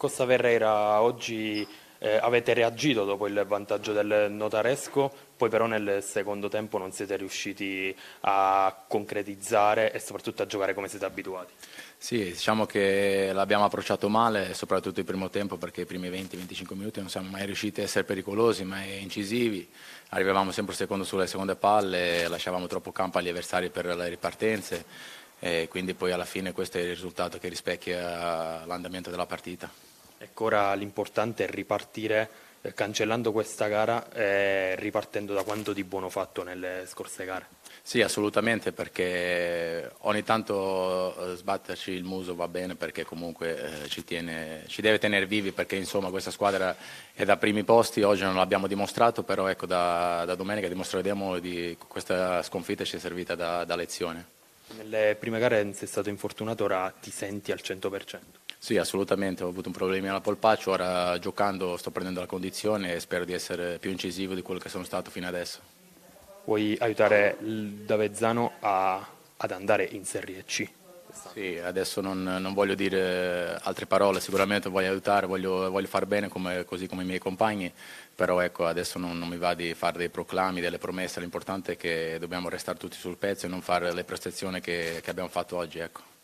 Costa Ferreira oggi eh, avete reagito dopo il vantaggio del notaresco, poi però nel secondo tempo non siete riusciti a concretizzare e soprattutto a giocare come siete abituati. Sì, diciamo che l'abbiamo approcciato male, soprattutto il primo tempo, perché i primi 20-25 minuti non siamo mai riusciti a essere pericolosi, mai incisivi. Arrivavamo sempre secondo sulle seconde palle, lasciavamo troppo campo agli avversari per le ripartenze e quindi poi alla fine questo è il risultato che rispecchia l'andamento della partita. Ecco ora l'importante è ripartire eh, cancellando questa gara e ripartendo da quanto di buono fatto nelle scorse gare. Sì, assolutamente, perché ogni tanto eh, sbatterci il muso va bene perché comunque eh, ci, tiene, ci deve tenere vivi perché insomma questa squadra è da primi posti, oggi non l'abbiamo dimostrato, però ecco da, da domenica dimostreremo che di questa sconfitta ci è servita da, da lezione. Nelle prime gare sei stato infortunato, ora ti senti al 100%? Sì, assolutamente, ho avuto un problema alla polpaccio, ora giocando sto prendendo la condizione e spero di essere più incisivo di quello che sono stato fino adesso. Vuoi aiutare Davezzano a, ad andare in Serie C? Esatto. Sì, adesso non, non, voglio dire altre parole, sicuramente voglio aiutare, voglio, voglio far bene come, così come i miei compagni, però ecco, adesso non, non, mi va di fare dei proclami, delle promesse, l'importante è che dobbiamo restare tutti sul pezzo e non fare le prestazioni che, che abbiamo fatto oggi. Ecco.